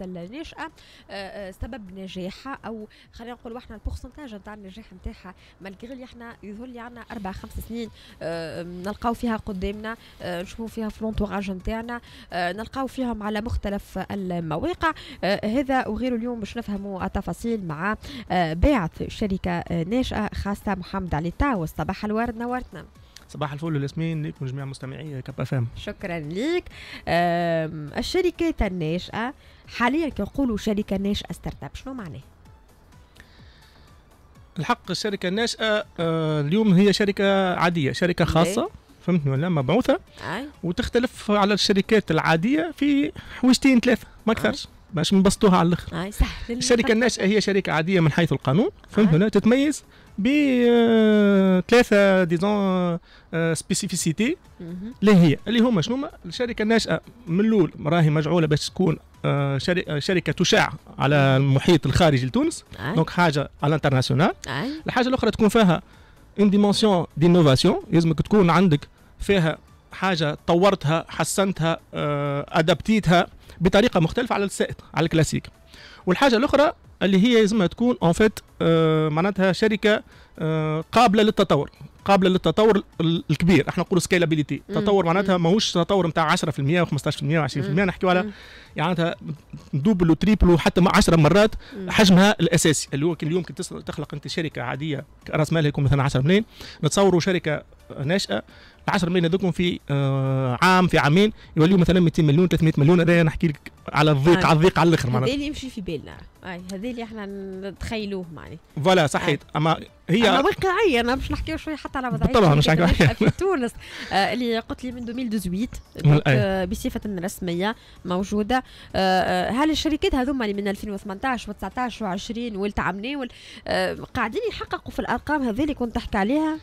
الناشئه آه، آه، سبب نجاحها او خلينا نقول احنا البورسنتاج نتاع النجاح نتاعها اللي احنا يظهر لي عندنا اربع خمس سنين أه نلقاو فيها قدامنا أه نشوفوا فيها في لونتوراج نتاعنا أه نلقاو فيهم على مختلف المواقع آه، هذا وغيره اليوم باش نفهموا التفاصيل مع باعث شركه ناشئه خاصه محمد علي تاوس صباح الورد نورتنا صباح الفل والياسمين ليك وجميع مستمعي كاب اف ام شكرا ليك الشركات الناشئه حاليا كي نقولوا شركه ناشئه ستارت اب شنو معناه؟ الحق الشركه الناشئه آه، اليوم هي شركه عاديه شركه خاصه فهمتني ولا مبعوثه وتختلف على الشركات العاديه في حويجتين ثلاثه ما اكثرش باش نبسطوها على الاخر الشركه آه، الناشئه هي شركه عاديه من حيث القانون فهمت ولا آه. تتميز ب آه، ثلاثه ديزون سبيسيفيسيتي اللي هي اللي هما شنو الشركه الناشئه من الاول راهي مجعوله باش تكون شركه تشاع على المحيط الخارجي لتونس دونك حاجه على الانترناسيونال الحاجه الاخرى تكون فيها اون ديمونسيون دينوفاسيون يلزمك تكون عندك فيها حاجه طورتها حسنتها ادابتيتها بطريقه مختلفه على السائق على الكلاسيك والحاجه الاخرى اللي هي لازمها تكون اون آه، فيت معناتها شركه آه، قابله للتطور قابله للتطور الكبير احنا نقولوا سكيلابيليتي تطور معناتها ماهوش تطور نتاع 10% و15% و20% نحكيو على يعني دوبل وتريبل وحتى 10 مرات حجمها الاساسي اللي هو اليوم كي تخلق انت شركه عاديه راس مالها يكون مثلا 10 ملايين نتصوروا شركه ناشئه 10 مليون هذوكم في آه، عام في عامين يوليو مثلا 200 مليون 300 مليون هذا نحكي لك على الضيق طيب. على الضيق على الاخر معناها هذا اللي يمشي في بالنا هذا اللي احنا نتخيلوه معناها فوالا صحيت اما هي اما واقعيه انا باش نحكي شويه حتى على وضعيه طبعا مش في تونس آه، اللي قلت لي من 2018 آه، بصفه رسميه موجوده هل الشركات هذوما اللي من 2018 و19 و20 والتعاملين قاعدين يحققوا في الارقام هذه اللي كنت تحكي عليها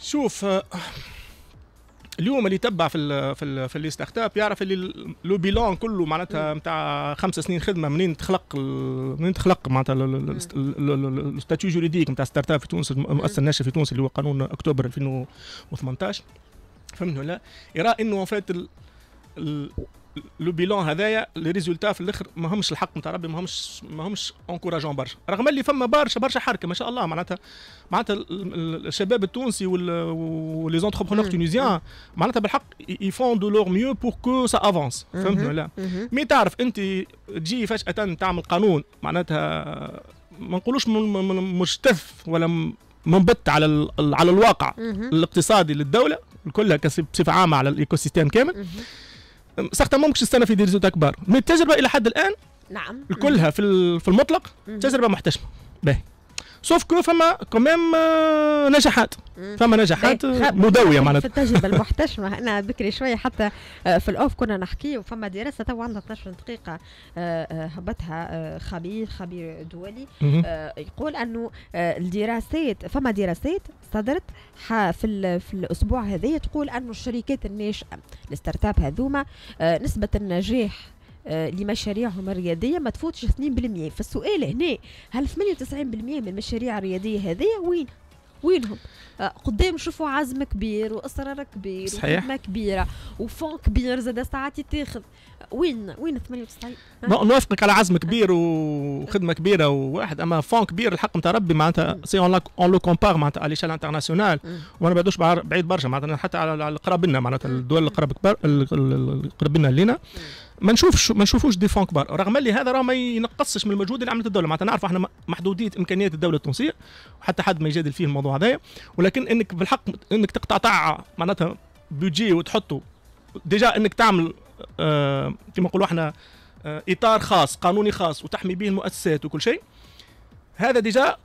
شوف آه، اليوم اللي تبع في الـ في الـ في ستارت اب يعرف اللي لو بيلون كله معناتها نتاع خمس سنين خدمه منين تخلق منين تخلق معناتها الستاتيو جوريديك نتاع ستارت اب في تونس المؤسسه الناشئه في تونس اللي هو قانون اكتوبر 2018 فهمت ولا يرى انه فات لو بيلون هذايا لي ريزولتا في الاخر ما همش الحق نتاع ربي ما همش ما همش انكوراجون برشا رغم اللي فما برشا برشا حركه ما شاء الله معناتها معناتها الشباب التونسي ولي زونتربرونور تونيزيان معناتها بالحق يفون دو لور ميو بور كو سا افونس فهمت ولا مي تعرف انت تجي فجاه تعمل قانون معناتها ما نقولوش مجتث ولا منبت على على الواقع الاقتصادي للدوله الكلها بصفه عامه على الايكو سيستم كامل ما ممكنش تستنى في دي ريزولتا كبار من التجربه الى حد الان نعم كلها في المطلق تجربه محتشمه باهي سوف كو فما كمام آه، نجاحات فما نجاحات مدويه معناتها في التجربه المحتشمه انا بكري شويه حتى آه، في الاوف كنا نحكي وفما دراسه تو عندها 12 دقيقه آه، هبطها خبير خبير دولي يقول انه الدراسات فما دراسات صدرت في, في الاسبوع هذايا تقول انه الشركات الناشئه الستارت اب هذوما نسبه النجاح آه، لمشاريعهم الرياضية ما تفوتش 2% فالسؤال هنا هل 98% من المشاريع الرياضية هذه وين وينهم آه، قدام نشوفوا عزم كبير واصرار كبير صحيح. وخدمه كبيره وفون كبير زاد ساعات يتاخذ وين وين 98 نوافقك على عزم كبير وخدمه كبيره وواحد اما فون كبير الحق نتاع ربي معناتها سي اون لو كومبار معناتها على ليشال انترناسيونال وانا بعدوش بعيد برشا معناتها حتى على القراب لنا معناتها الدول القراب كبار القراب لنا لينا ما نشوفش ما نشوفوش دي فون كبار رغم اللي هذا راه ما ينقصش من المجهود اللي عملته الدوله معناتها نعرف احنا محدوديه امكانيات الدوله التونسيه وحتى حد ما يجادل فيه الموضوع هذايا ولكن انك بالحق انك تقطع معناتها بيجي وتحطه ديجا انك تعمل آه، كما نقولوا احنا آه، اطار خاص قانوني خاص وتحمي به المؤسسات وكل شيء هذا ديجا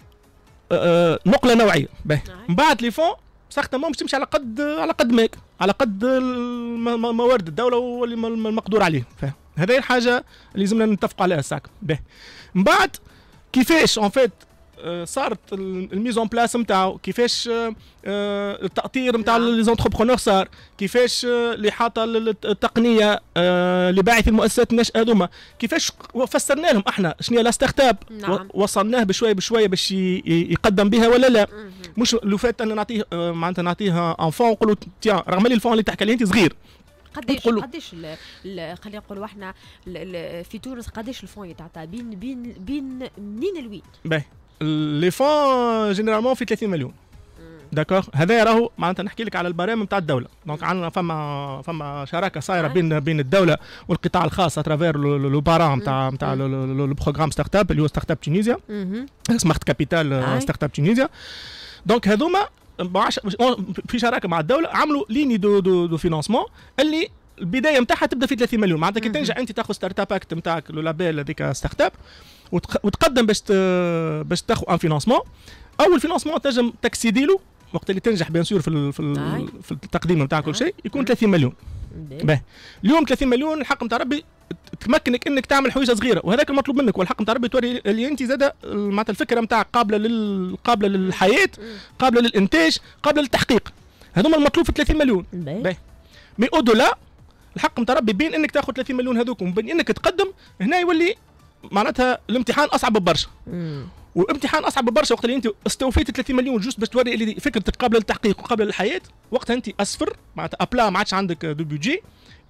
آه، نقله نوعيه نعم. من بعد لي فون سارتمون باش تمشي على قد على قد ماك على قد موارد الدوله واللي المقدور عليه فاهم هذه الحاجه اللي لازمنا نتفقوا عليها ساك به من بعد كيفاش اون فيت آه، صارت الميزون بلاس نتاعو كيفاش آه، آه، التاطير نتاع نعم. لي زونتربرونور صار كيفاش اللي حاطه التقنيه اللي باعت المؤسسات الناشئه هذوما كيفاش فسرنا لهم احنا شنو هي لا ستارت اب نعم. وصلناه بشويه بشويه باش يقدم بها ولا لا مش لو فات انا نعطيه معناتها نعطيها انفون نقول له تيان رغم اللي الفون اللي تحكي عليه انت صغير قديش قديش خلينا نقولوا احنا في تونس قديش الفون يتعطى بين بين بين منين لوين؟ باهي لي فون جينيرالمون في 30 مليون داكوغ هذا راهو معناتها نحكي لك على البرامج نتاع الدوله دونك mm. عندنا فما فما شراكه صايره mm. بين بين الدوله والقطاع الخاص اترافير لو بارام نتاع نتاع لو بروغرام ستارت اب اللي هو ستارت اب تونيزيا سمارت كابيتال ستارت اب تونيزيا دونك هذوما في شراكه مع الدوله عملوا ليني دو دو, دو فينونسمون اللي البدايه نتاعها تبدا في 30 مليون معناتها كي تنجح انت تاخذ ستارت اب اكت نتاعك لو لابيل هذيك ستارت اب وتقدم باش باش تاخذ ان فينونسمون اول فينونسمون تنجم تكسيدي له وقت اللي تنجح بيان سور في الـ في, الـ طيب. في التقديم نتاع كل آه. شيء يكون 30 مليون باهي اليوم 30 مليون الحق نتاع ربي تمكنك انك تعمل حويجه صغيره وهذاك المطلوب منك والحق نتاع ربي توري اللي انت زاد معناتها الفكره نتاع قابله لل قابله للحياه قابله للانتاج قابله للتحقيق هذوما المطلوب في 30 مليون باهي مي اودولا الحق نتاع ربي بين انك تاخذ 30 مليون هذوك وبين انك تقدم هنا يولي معناتها الامتحان اصعب برشا وامتحان اصعب برشا وقت اللي انت استوفيت 30 مليون جوست باش توري اللي فكرتك قابله للتحقيق وقابله للحياه وقتها انت اصفر معناتها ابلا ما عادش عندك دو بيجي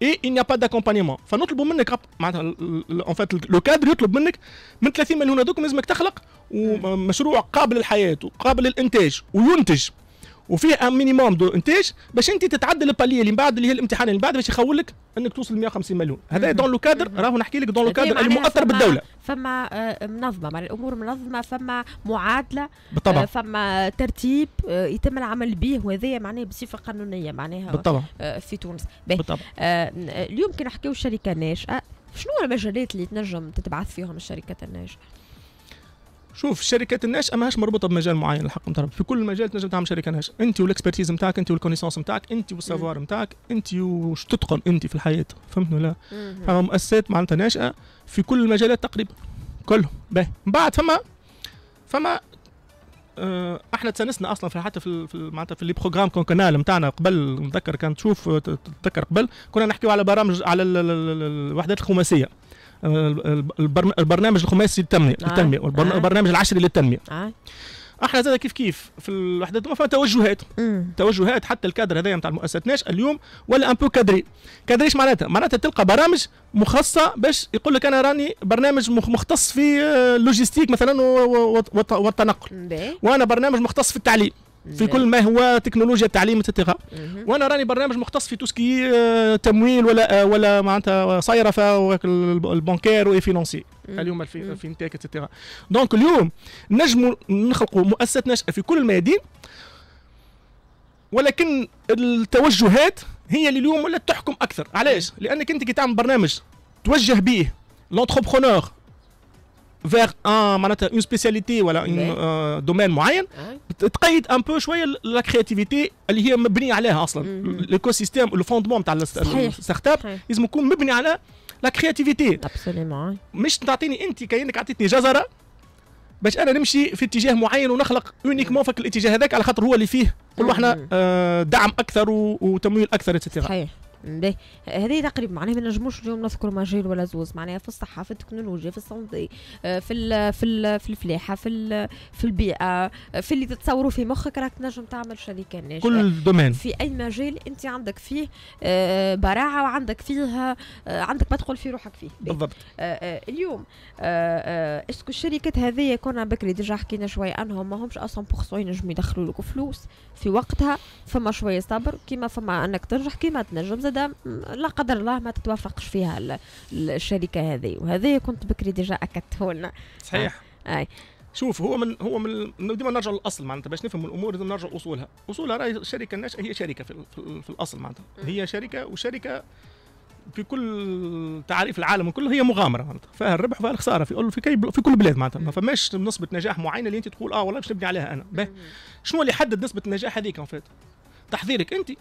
اي اني با داكومبانيمون فنطلبوا منك معناتها اون فات لو كادر يطلب منك من 30 مليون هذوك لازمك تخلق ومشروع قابل للحياه وقابل للانتاج وينتج وفيه ان مينيموم دو انتاج باش انت تتعدل الباليه اللي من بعد اللي هي الامتحان اللي من بعد باش يخول لك انك توصل 150 مليون هذا دون لو كادر راهو نحكي لك دون لو كادر اللي مؤثر بالدوله فما آه، منظمه معناها الامور منظمه فما معادله بالطبع آه، فما ترتيب آه، يتم العمل به وهذا معناها بصفه قانونيه معناها بالطبع في تونس بالطبع اليوم كي نحكيو الشركه ناشئه شنو المجالات اللي تنجم تتبعث فيهم الشركات الناجحه شوف الشركات الناشئه ماهاش مربوطه بمجال معين الحق نتاع في كل مجال تنجم تعمل شركه ناشئه انت والاكسبرتيز نتاعك انت والكونيسونس نتاعك انت والسافوار نتاعك انت وش تتقن انت في الحياه فهمت ولا فما مؤسسات معناتها ناشئه في كل المجالات تقريبا كلهم باهي من بعد فما فما آه، احنا تسنسنا اصلا في حتى في معناتها في لي بروغرام كون كانال نتاعنا قبل نتذكر كان تشوف تتذكر قبل كنا نحكيو على برامج على الوحدات الخماسيه البرنامج الخماسي للتنميه آه. للتنميه والبرنامج آه. العشري للتنميه آه. احنا زاد كيف كيف في الوحدات فما توجهات مم. توجهات حتى الكادر هذايا نتاع المؤسسات اليوم ولا ان بو كادري كادري ايش معناتها معناتها تلقى برامج مخصصه باش يقول لك انا راني برنامج مختص في اللوجيستيك مثلا والتنقل وانا برنامج مختص في التعليم في كل ما هو تكنولوجيا التعليم اتسيتيرا وانا راني برنامج مختص في توسكي آه، تمويل ولا آه، ولا معناتها صيرفه البنكير فينونسي اليوم الفينتك اتسيتيرا دونك اليوم نجموا نخلقوا مؤسسات ناشئه في كل الميادين ولكن التوجهات هي اللي اليوم ولا تحكم اكثر علاش لانك انت كي تعمل برنامج توجه به لونتربرونور فيغ ان معناتها اون سبيسياليتي ولا اون دومين معين تقيد ان بو شويه لا كرياتيفيتي اللي هي مبنيه عليها اصلا ليكو سيستيم لو فوندمون تاع الستارت اب لازم يكون مبني على لا كرياتيفيتي مش تعطيني انت كانك اعطيتني جزره باش انا نمشي في اتجاه معين ونخلق اونيكمون فك الاتجاه هذاك على خاطر هو اللي فيه نقولوا احنا آه، دعم اكثر وتمويل اكثر اتسيتيرا صحيح باهي هذه تقريبا معناها ما نجموش اليوم نذكر مجال ولا زوز معناها في الصحه في التكنولوجيا في الصندي آه، في الـ في الـ في الفلاحه في في البيئه آه، في اللي تتصوروا في مخك راك تنجم تعمل شركه ناجحه كل دومين في اي مجال انت عندك فيه آه، براعه وعندك فيها عندك ما تقول في روحك فيه بالضبط اليوم اسكو الشركات هذه كنا بكري ديجا حكينا شويه انهم ماهمش 100% ينجموا يدخلوا لك فلوس في وقتها فما شويه صبر كيما فما انك ترجح كيما تنجم زاد مدام لا قدر الله ما تتوافقش فيها الشركه هذه وهذه كنت بكري ديجا اكدته لنا صحيح آه. اي شوف هو من هو من ديما نرجع للاصل معناتها باش نفهم الامور لازم نرجع لاصولها اصولها راهي الشركه الناشئه هي شركه في, في الاصل معناتها هي شركه وشركه في كل تعريف العالم كله هي مغامره معناتها فيها الربح وفيها الخساره في في كل في كل بلاد معناتها ما فماش نسبه نجاح معينه اللي انت تقول اه والله باش نبني عليها انا شنو اللي يحدد نسبه النجاح هذيك فات تحضيرك انت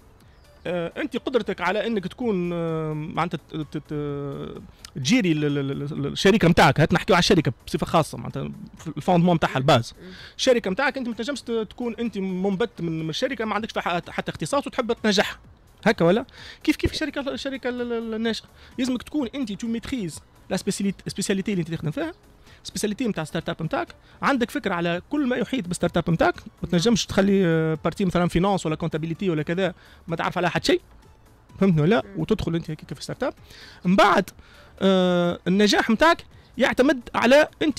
آه، انت قدرتك على انك تكون آه، معناتها تجيري الشركه نتاعك هات نحكيو على الشركه بصفه خاصه معناتها الفوندمون نتاعها الباز الشركه نتاعك انت ما تنجمش تكون انت منبت من الشركه ما عندكش حتى اختصاص وتحب تنجح هكا ولا كيف كيف الشركه الشركه الناشئه لازمك تكون انت تو ميتريز لا سبيسياليتي اللي انت تخدم فيها سبيساليتي نتاع ستارت اب نتاعك عندك فكره على كل ما يحيط بالستارت اب نتاعك ما تنجمش تخلي بارتي آه، مثلا فينانس ولا كونتابيليتي ولا كذا ما تعرف على حد شيء فهمتني ولا وتدخل انت هكاك في ستارت اب من بعد آه النجاح نتاعك يعتمد على انت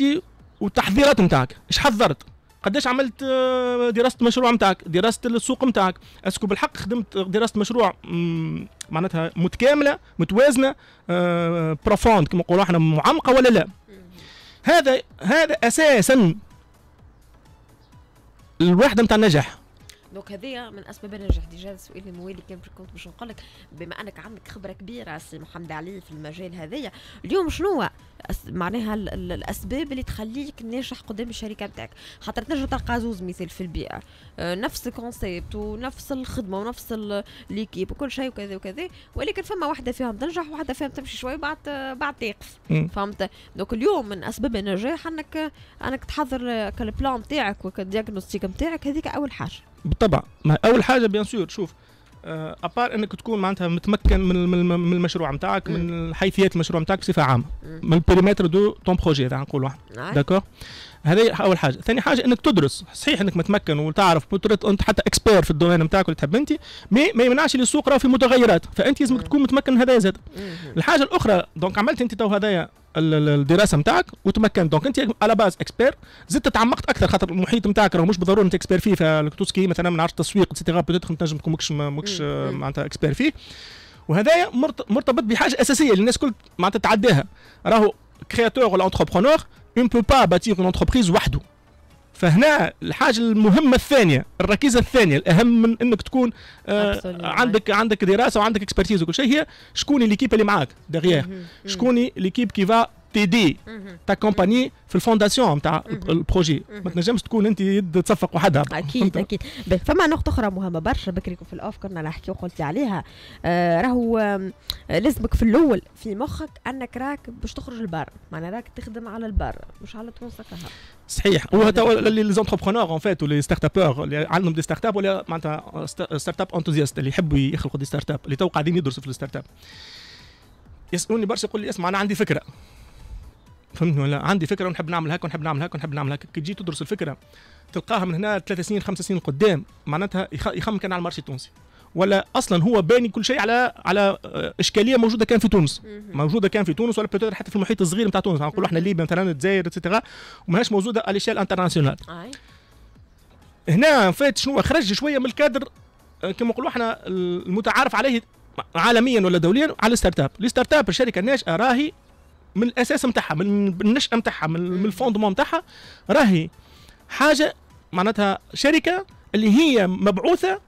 والتحضيرات نتاعك ايش حضرت قداش عملت آه، دراسه مشروع نتاعك دراسه السوق نتاعك اسكو بالحق خدمت آه، دراسه مشروع معناتها متكامله متوازنه بروفوند كما نقولوا احنا معمقه ولا لا هذا هذا اساسا الوحده نتاع النجاح دونك هذه من اسباب انا رجعت ديجا السؤال اللي موالي كان كنت باش نقول لك بما انك عندك خبره كبيره سي محمد علي في المجال هذايا اليوم شنو هو معناها الاسباب اللي تخليك ناجح قدام الشركه نتاعك خاطر تنجم تلقى زوز مثال في البيئه آه، نفس الكونسيبت ونفس الخدمه ونفس ليكيب وكل شيء وكذا وكذا ولكن فما واحده فيهم تنجح وواحده فيهم تمشي شوي بعد بعد تقف فهمت دونك اليوم من اسباب النجاح انك انك تحضر البلان آه، نتاعك والدياغنوستيك نتاعك هذيك اول حاجه بالطبع ما اول حاجه بيان سور شوف ابار آه، انك تكون معناتها متمكن من من المشروع نتاعك من حيثيات المشروع نتاعك بصفه عامه من البريمتر دو تون بروجي نقولوا داكور هذه اول حاجه ثاني حاجه انك تدرس صحيح انك متمكن وتعرف انت حتى اكسبير في الدومين نتاعك اللي تحب انت مي ما يمنعش اللي السوق راه في متغيرات فانت لازمك تكون متمكن هذا زاد الحاجه الاخرى دونك عملت انت تو هذايا الدراسه نتاعك وتمكنت دونك انت على باز اكسبير زدت تعمقت اكثر خاطر المحيط نتاعك راه مش بالضروره انت اكسبير فيه فالكتوسكي مثلا من عرض التسويق اتسيتيرا بوتيتر تنجم تكون ماكش ماكش معناتها اكسبير فيه وهذايا مرتبط بحاجه اساسيه اللي الناس كل معناتها تعداها راهو كرياتور ولا انتربرونور اون بو با باتيغ اون انتربريز وحده فهنا الحاجه المهمه الثانيه الركيزه الثانيه الاهم من انك تكون آه عندك عندك دراسه وعندك اكسبرتيز وكل شيء هي شكون ليكيب اللي معاك دغيا شكون ليكيب كي فا تيدي تا كومباني في الفونداسيون نتاع البروجي ما تنجمش تكون انت يد تصفق وحدها اكيد اكيد فما نقطه اخرى مهمه برشا بكري في الاوف كنا نحكي وقلت عليها آه، راهو لازمك في الاول في مخك انك راك باش تخرج البر معناها راك تخدم على البر مش على تونس صحيح هو توا لي زونتربرونور اون فيت ولي ستارت ابور اللي عندهم دي ستارت اب ولا معناتها ستارت اب انتوزياست اللي يحبوا يخلقوا دي ستارت اب اللي تو قاعدين يدرسوا في الستارت اب يسالوني برشا يقول لي اسمع انا عندي فكره فهمتني ولا عندي فكره ونحب نعمل هكا ونحب نعمل هكا ونحب نعمل هكا كي تجي تدرس الفكره تلقاها من هنا ثلاث سنين خمس سنين قدام معناتها يخمم كان على المارشي التونسي ولا اصلا هو باني كل شيء على على اشكاليه موجوده كان في تونس موجوده كان في تونس ولا حتى في المحيط الصغير نتاع تونس نقولوا احنا ليبيا مثلا الجزائر اتسيتيرا وماهيش موجوده على ليشيل انترناسيونال هنا فات شنو خرج شويه من الكادر آه، كما نقولوا احنا المتعارف عليه عالميا ولا دوليا على الستارت اب الستارت اب الشركه الناشئه راهي من الاساس نتاعها من النشاه نتاعها من الفوندمون نتاعها راهي حاجه معناتها شركه اللي هي مبعوثه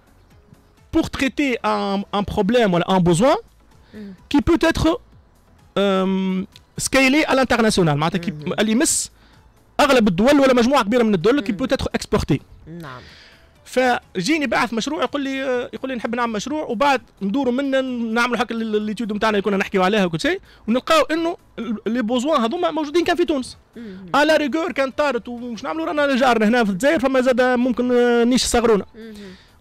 بور تريتي ان بروبليم ولا ان بوزوان كي بوت اتر سكيلي على الانترناسيونال معناتها اللي يمس اغلب الدول ولا مجموعه كبيره من الدول كي بوت اتر اكسبورتي نعم فجيني بعث مشروع يقول لي يقول لي نحب نعمل مشروع وبعد ندوروا منا نعملوا حق اليوتيوب نتاعنا اللي كنا نحكيوا عليها وكل شيء ونلقاو انه لي بوزوان هذوما موجودين كان في تونس على ريغور كان طارت ومش نعملوا رانا جارنا هنا في الجزائر فما زاد ممكن نيش صغرونا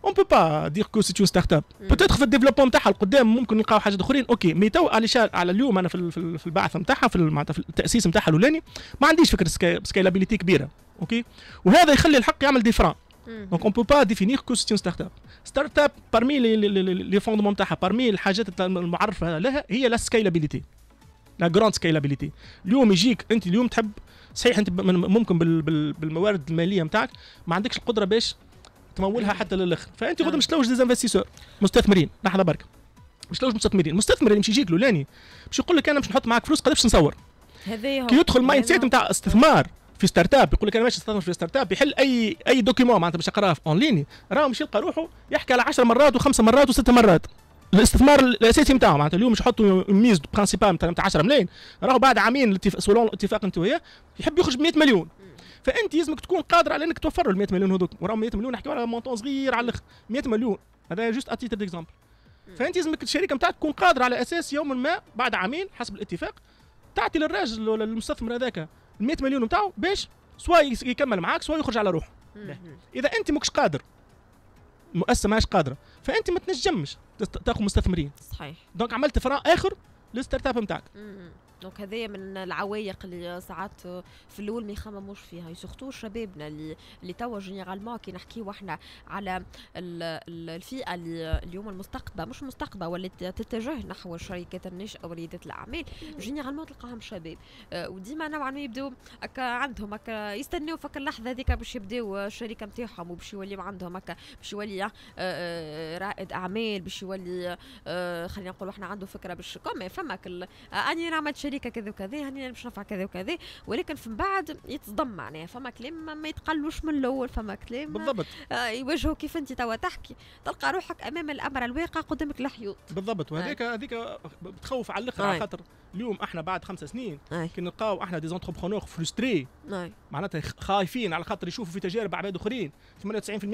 اون بو با دير كو سيتيو ستارت اب بوتيتر في الديفلوبمون تاعها القدام ممكن نلقاو حاجات اخرين اوكي مي تو على اليوم انا في, في البعث نتاعها في, في التاسيس نتاعها الاولاني ما عنديش فكره سكيلابيليتي كبيره اوكي وهذا يخلي الحق يعمل ديفران دونك اون بو با ديفينيغ كو سيتي ستارت اب ستارت اب بارمي لي فوندمون تاعها بارمي الحاجات المعرفه لها هي لا سكيلابيليتي لا جراند سكيلابيليتي اليوم يجيك انت اليوم تحب صحيح انت ممكن بالموارد الماليه نتاعك ما عندكش القدره باش تمولها mm. حتى للاخر فانت غدا مش نعم. تلوج ديزانفستيسور مستثمرين لحظه برك مش تلوج مستثمرين مستثمر اللي مش يجيك لولاني باش يقول لك انا باش نحط معاك فلوس قداش نصور هذا كي يدخل المايند سيت نتاع استثمار في ستارت اب يقول لك انا ماشي استثمر في ستارت اب يحل اي اي دوكيمون معناتها باش يقراه اون ليني راه مش يلقى روحه يحكي على 10 مرات وخمس مرات وست مرات الاستثمار الاساسي نتاعو معناتها اليوم مش يحطوا ميز برانسيبال نتاع 10 ملايين راهو بعد عامين سولون الاتفاق انت وياه يحب يخرج ب 100 مليون فانت لازمك تكون قادر على انك توفر له 100 مليون هذوك وراهم 100 مليون نحكيو على مونتون صغير على الاخر 100 مليون هذا جوست اتيتر ديكزامبل فانت لازمك الشركه نتاعك تكون قادره على اساس يوم ما بعد عامين حسب الاتفاق تعطي للراجل ولا للمستثمر هذاك ال 100 مليون نتاعو باش سوا يكمل معاك سوا يخرج على روحه اذا انت ماكش قادر المؤسسه ماهيش قادره فانت ما تنجمش تاخذ مستثمرين صحيح دونك عملت فراغ اخر للستارت اب نتاعك دونك هذايا من العوايق اللي ساعات في الاول ما يخمموش فيها سورتو شبابنا اللي اللي توا جينيرالمون كي نحكيو احنا على الفئه اللي اليوم المستقبل مش مستقبل واللي تتجه نحو الشركات الناشئه وريادات الاعمال جينيرالمون تلقاهم شباب آه، وديما نوعا ما يبداو هكا عندهم هكا يستناو فك اللحظه هذيك باش يبداو الشركه نتاعهم وباش يوليو عندهم هكا باش يولي آه، آه، رائد اعمال باش يولي خلينا نقولوا احنا عنده فكره باش كوم فماك اني نعمل شركه كذا وكذا هاني يعني انا باش نفع كذا وكذا ولكن من بعد يتصدم معناها فما كلام ما يتقلوش من الاول فما كلام بالضبط آه يواجهوا كيف انت توا تحكي تلقى روحك امام الامر الواقع قدامك الحيوط بالضبط وهذاك آه. هذيك بتخوف على الاخر على آه. خاطر اليوم احنا بعد خمس سنين آه. كي نلقاو احنا دي زونتربرونور فلوستري معناتها خايفين على خاطر يشوفوا في تجارب عباد اخرين 98%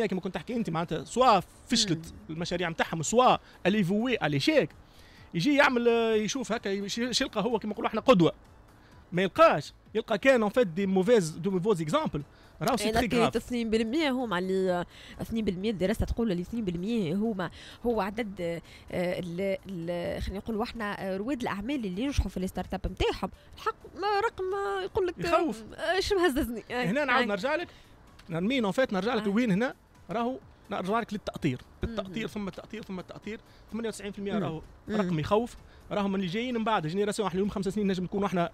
كما كنت تحكي انت معناتها سوا فشلت المشاريع نتاعهم سوا اليفوي على شيك يجي يعمل يشوف هكا يلقى هو كما نقولوا احنا قدوه ما يلقاش يلقى كان اون فيت دي موفيز دو موفوز اكزامبل راهو سي تري غاف 2% هما اللي 2% الدراسه تقول اللي 2% هما هو عدد آه، خلينا نقولوا احنا آه، رواد الاعمال اللي ينجحوا في الستارت اب نتاعهم الحق رقم يقول لك يخوف اش آه، مهززني هنا نعاود نرجع لك نرمين اون فيت نرجع لك وين هنا راهو لك للتاطير التاطير ثم التاطير ثم التاطير 98% راهو رقم يخوف راهم اللي جايين من بعد جينيراسيون احنا اليوم خمس سنين نجم نكونوا احنا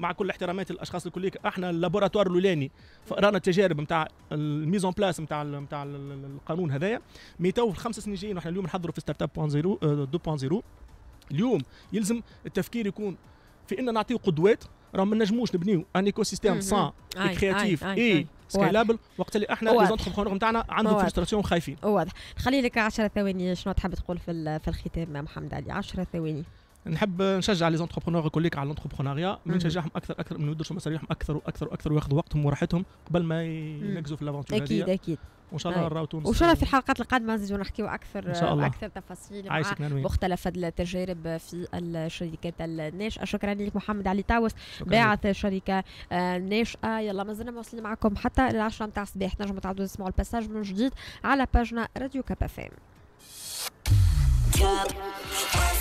مع كل احترامات الاشخاص الكلية احنا اللابوراتوار الاولاني رانا التجارب نتاع الميزون بلاس نتاع نتاع القانون هذايا مي تو الخمس سنين جايين احنا اليوم نحضروا في ستارت اب 2.0 آه، اليوم يلزم التفكير يكون في ان نعطيو قدوات راه ما نجموش نبنيو ان ايكو سيستيم سان كرياتيف اي سكيلابل وقت اللي احنا لي زونتربرونور نتاعنا عندهم فرستراسيون خايفين واضح نخلي لك 10 ثواني شنو تحب تقول في في الختام محمد علي 10 ثواني نحب نشجع لي زونتربرونور كوليك على الانتربرونيا نشجعهم اكثر اكثر من يدرسوا مصاريهم اكثر واكثر واكثر وياخذوا وقتهم وراحتهم قبل ما ينجزوا في الافونتور اكيد اكيد وان شاء الله نراو طيب. تونس وان شاء الله في الحلقات القادمه نزيدو نحكيو اكثر إن شاء الله. اكثر تفاصيل عايشك مع مختلف التجارب في الشركات الناشئه شكرا لك محمد علي تاوس باعث شركه آه، ناشئه آه، يلا مازلنا مواصلين معكم حتى العشرة نتاع الصباح تنجموا تعاودوا تسمعوا الباساج من جديد على باجنا راديو كاب اف ام